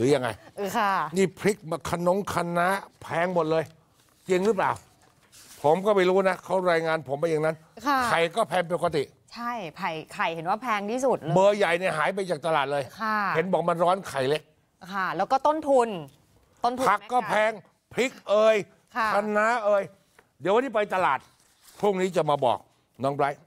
รือยังไงค่ะ นี่พริกมาขนงคณะแพงหมดเลยจริงหรือเปล่า ผมก็ไม่รู้นะเขารายงาน ผมไปอย่างนั้นไข่ก็แพงปกติ ใช่ ไข่ไข่เห็นว่าแพงที่สุดเลย เบอร์ใหญ่เนี่ยหายไปจากตลาดเลยเห็นบอกมันร้อน ไข่เล็ก ค่ะ แล้วก็ต้นทุน ต้นทุนผักก็แพง พริกเอ่ยคะน้าเอ่ยเดี๋ยววันนี้ไปตลาดพรุ่งนี้จะมาบอกน้องไบรท์